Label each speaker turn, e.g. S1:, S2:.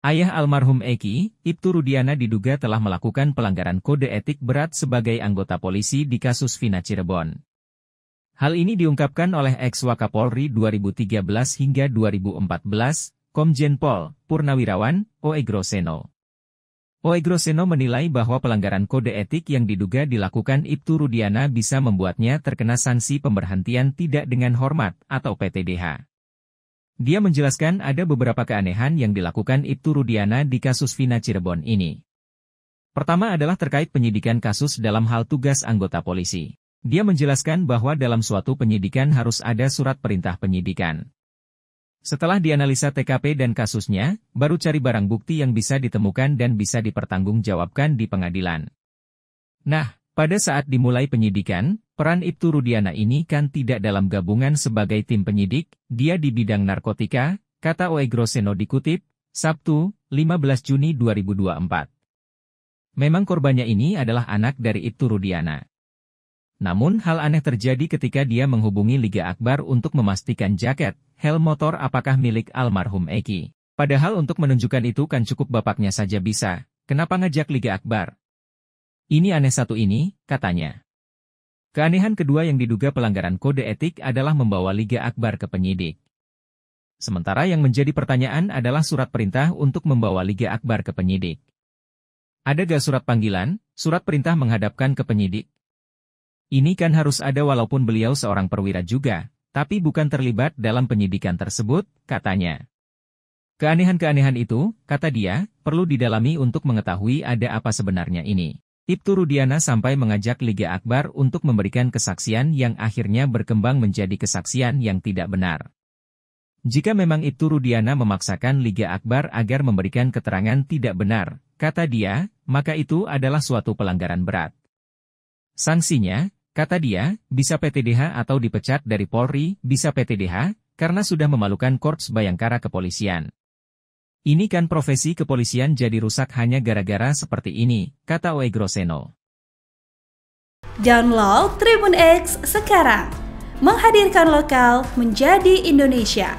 S1: Ayah almarhum Eki, Ibtu Rudiana diduga telah melakukan pelanggaran kode etik berat sebagai anggota polisi di kasus Vina Cirebon. Hal ini diungkapkan oleh ex-Wakapolri 2013 hingga 2014, Komjen Pol, Purnawirawan, Oe Groseno. Oe Groseno menilai bahwa pelanggaran kode etik yang diduga dilakukan Ibtu Rudiana bisa membuatnya terkena sanksi pemberhentian tidak dengan hormat atau PTDH. Dia menjelaskan ada beberapa keanehan yang dilakukan Ibtu Rudiana di kasus Vina Cirebon ini. Pertama adalah terkait penyidikan kasus dalam hal tugas anggota polisi. Dia menjelaskan bahwa dalam suatu penyidikan harus ada surat perintah penyidikan. Setelah dianalisa TKP dan kasusnya, baru cari barang bukti yang bisa ditemukan dan bisa dipertanggungjawabkan di pengadilan. Nah, pada saat dimulai penyidikan, Peran Ibtu Rudiana ini kan tidak dalam gabungan sebagai tim penyidik, dia di bidang narkotika, kata Oe Groseno dikutip, Sabtu, 15 Juni 2024. Memang korbannya ini adalah anak dari Ibtu Rudiana. Namun hal aneh terjadi ketika dia menghubungi Liga Akbar untuk memastikan jaket, helm motor apakah milik almarhum Eki. Padahal untuk menunjukkan itu kan cukup bapaknya saja bisa, kenapa ngajak Liga Akbar? Ini aneh satu ini, katanya. Keanehan kedua yang diduga pelanggaran kode etik adalah membawa Liga Akbar ke penyidik. Sementara yang menjadi pertanyaan adalah surat perintah untuk membawa Liga Akbar ke penyidik. Ada gak surat panggilan, surat perintah menghadapkan ke penyidik? Ini kan harus ada walaupun beliau seorang perwira juga, tapi bukan terlibat dalam penyidikan tersebut, katanya. Keanehan-keanehan itu, kata dia, perlu didalami untuk mengetahui ada apa sebenarnya ini. Ibtu Rudiana sampai mengajak Liga Akbar untuk memberikan kesaksian yang akhirnya berkembang menjadi kesaksian yang tidak benar. Jika memang Ibtu Rudiana memaksakan Liga Akbar agar memberikan keterangan tidak benar, kata dia, maka itu adalah suatu pelanggaran berat. Sanksinya, kata dia, bisa PTDH atau dipecat dari Polri, bisa PTDH, karena sudah memalukan Korps Bayangkara Kepolisian. Ini kan profesi kepolisian jadi rusak hanya gara-gara seperti ini, kata Oe Groseno. Download Tribun X sekarang. Menghadirkan lokal menjadi Indonesia.